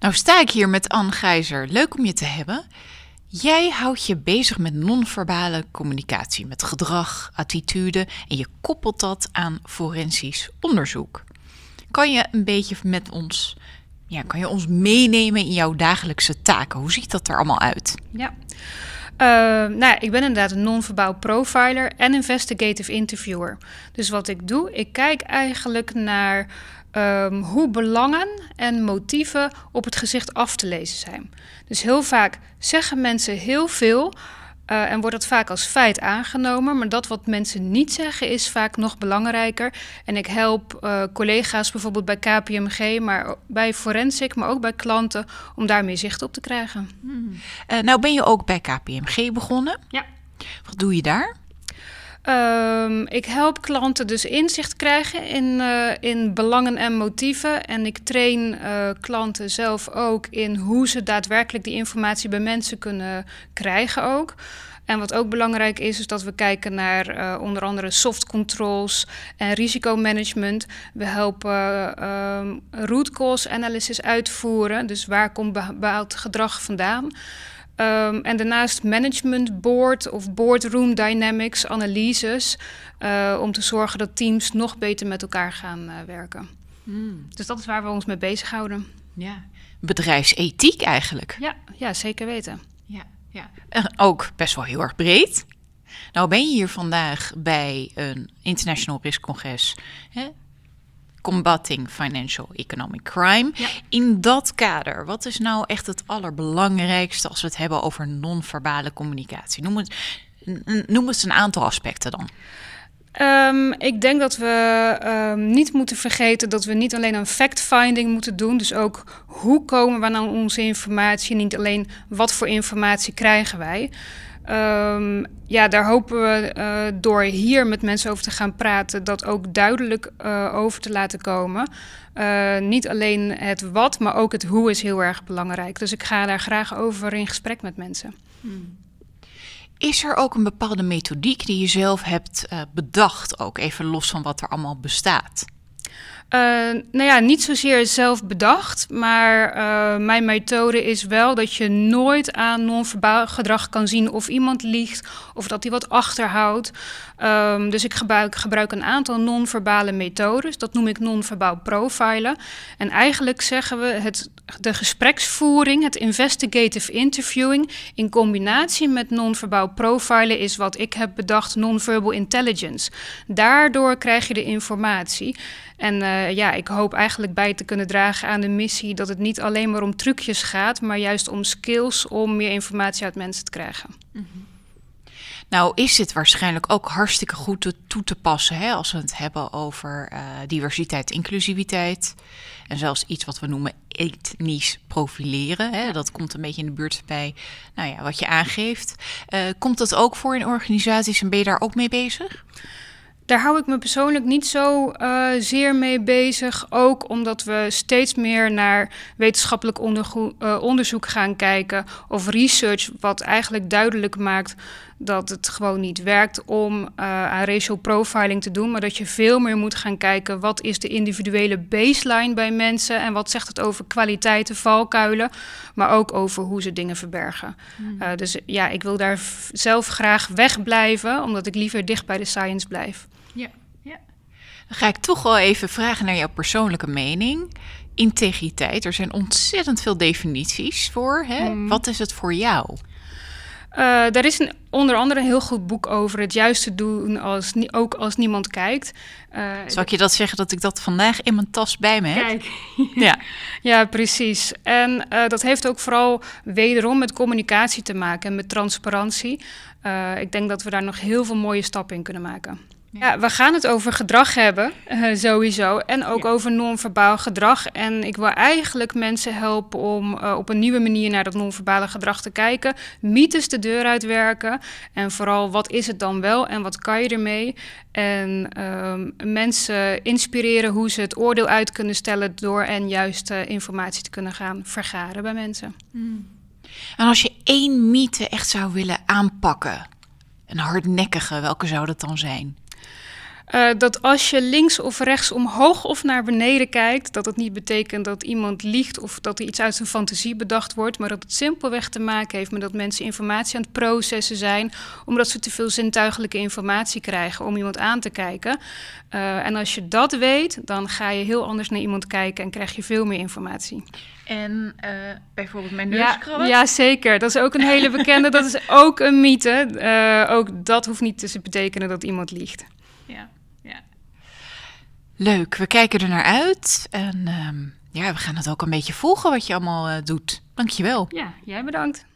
Nou sta ik hier met Anne Gijzer. Leuk om je te hebben. Jij houdt je bezig met non-verbale communicatie, met gedrag, attitude en je koppelt dat aan forensisch onderzoek. Kan je een beetje met ons, ja, kan je ons meenemen in jouw dagelijkse taken? Hoe ziet dat er allemaal uit? Ja. Eh, nou ik ben inderdaad een non-verbaal profiler en investigative interviewer. Dus wat ik doe, ik kijk eigenlijk naar Ehm, hoe belangen en motieven op het gezicht af te lezen zijn. Dus heel vaak zeggen mensen heel veel eh, en wordt dat vaak als feit aangenomen. Maar dat wat mensen niet zeggen is vaak nog belangrijker. En ik help eh, collega's bijvoorbeeld bij KPMG, maar bij Forensic, maar ook bij klanten om daar meer zicht op te krijgen. Hmm. Eh, nou ben je ook bij KPMG begonnen. Ja. Wat doe je daar? Ehm, ik help klanten dus inzicht krijgen in, eh, in belangen en motieven. En ik train eh, klanten zelf ook in hoe ze daadwerkelijk die informatie bij mensen kunnen krijgen ook. En wat ook belangrijk is, is dat we kijken naar eh, onder andere soft controls en risicomanagement. We helpen ehm, root cause analysis uitvoeren. Dus waar komt bepaald gedrag vandaan? Ehm, en daarnaast management board of boardroom dynamics, analyses, eh, om te zorgen dat teams nog beter met elkaar gaan eh, werken. Hmm. Dus dat is waar we ons mee bezighouden. Ja, bedrijfsethiek eigenlijk. Ja, ja zeker weten. Ja, ja. En ook best wel heel erg breed. Nou ben je hier vandaag bij een International Risk Congres. Hè? Combating Financial Economic Crime. In dat kader, wat is nou echt het allerbelangrijkste als we het hebben over non-verbale communicatie? Noem, het, noem eens een aantal aspecten dan. Ehm, ik denk dat we ehm, niet moeten vergeten dat we niet alleen een fact-finding moeten doen. Dus ook hoe komen we nou aan onze informatie? Niet alleen wat voor informatie krijgen wij. Um, ja, daar hopen we eh, door hier met mensen over te gaan praten, dat ook duidelijk eh, over te laten komen. Eh, niet alleen het wat, maar ook het hoe is heel erg belangrijk. Dus ik ga daar graag over in gesprek met mensen. Hmm. Is er ook een bepaalde methodiek die je zelf hebt bedacht, ook even los van wat er allemaal bestaat? Eh, nou ja, niet zozeer zelf bedacht, maar eh, mijn methode is wel dat je nooit aan non-verbaal gedrag kan zien of iemand liegt of dat hij wat achterhoudt. Ehm, dus ik gebruik, gebruik, een aantal non-verbale methodes, dat noem ik non-verbaal profilen. En eigenlijk zeggen we het, de gespreksvoering, het investigative interviewing in combinatie met non-verbaal profilen is wat ik heb bedacht, non-verbal intelligence. Daardoor krijg je de informatie. En eh, eh, ja, ik hoop eigenlijk bij te kunnen dragen aan de missie dat het niet alleen maar om trucjes gaat, maar juist om skills om meer informatie uit mensen te krijgen. Mhm. Nou is dit waarschijnlijk ook hartstikke goed toe te passen hè, als we het hebben over uh, diversiteit, inclusiviteit. En zelfs iets wat we noemen etnisch profileren. Hè, dat komt een beetje in de buurt bij nou ja, wat je aangeeft. Eh, komt dat ook voor in organisaties en ben je daar ook mee bezig? daar hou ik me persoonlijk niet zo eh, zeer mee bezig. Ook omdat we steeds meer naar wetenschappelijk eh, onderzoek gaan kijken of research, wat eigenlijk duidelijk maakt dat het gewoon niet werkt om uh, aan racial profiling te doen, maar dat je veel meer moet gaan kijken wat is de individuele baseline bij mensen en wat zegt het over kwaliteiten, valkuilen, maar ook over hoe ze dingen verbergen. Hmm. dus ja, ik wil daar zelf graag wegblijven, omdat ik liever dicht bij de science blijf. Ja, ja. Dan ga ik toch wel even vragen naar jouw persoonlijke mening. Integriteit, er zijn ontzettend veel definities voor. Hè? Hmm. Wat is het voor jou? Er eh, is onder andere een heel goed boek over het juiste doen, als, ook als niemand kijkt. Uh, Zal ik je dat zeggen dat ik dat vandaag in mijn tas bij me heb? Kijk. ja. ja, precies. En eh, dat heeft ook vooral wederom met communicatie te maken en met transparantie. ik denk dat we daar nog heel veel mooie stappen in kunnen maken. Ja, we gaan het over gedrag hebben, eh, sowieso. En ook over non-verbaal gedrag. En ik wil eigenlijk mensen helpen om eh, op een nieuwe manier naar dat non-verbale gedrag te kijken. Mythes de deur uitwerken. En vooral, wat is het dan wel en wat kan je ermee? En ehm, mensen inspireren hoe ze het oordeel uit kunnen stellen door en juist eh, informatie te kunnen gaan vergaren bij mensen. Mm. En als je één mythe echt zou willen aanpakken, een hardnekkige, welke zou dat dan zijn? Eh, dat als je links of rechts omhoog of naar beneden kijkt, dat het niet betekent dat iemand liegt of dat er iets uit zijn fantasie bedacht wordt, maar dat het simpelweg te maken heeft met dat mensen informatie aan het processen zijn, omdat ze te veel zintuigelijke informatie krijgen om iemand aan te kijken. Eh, en als je dat weet, dan ga je heel anders naar iemand kijken en krijg je veel meer informatie. En eh, bijvoorbeeld mijn neuskrabben? Ja, ja, zeker. Dat is ook een hele bekende. dat is ook een mythe. ook dat hoeft niet te betekenen dat iemand liegt. Ja. Leuk, we kijken er naar uit. En ehm, ja, we gaan het ook een beetje volgen wat je allemaal uh, doet. Dankjewel. Ja, jij bedankt.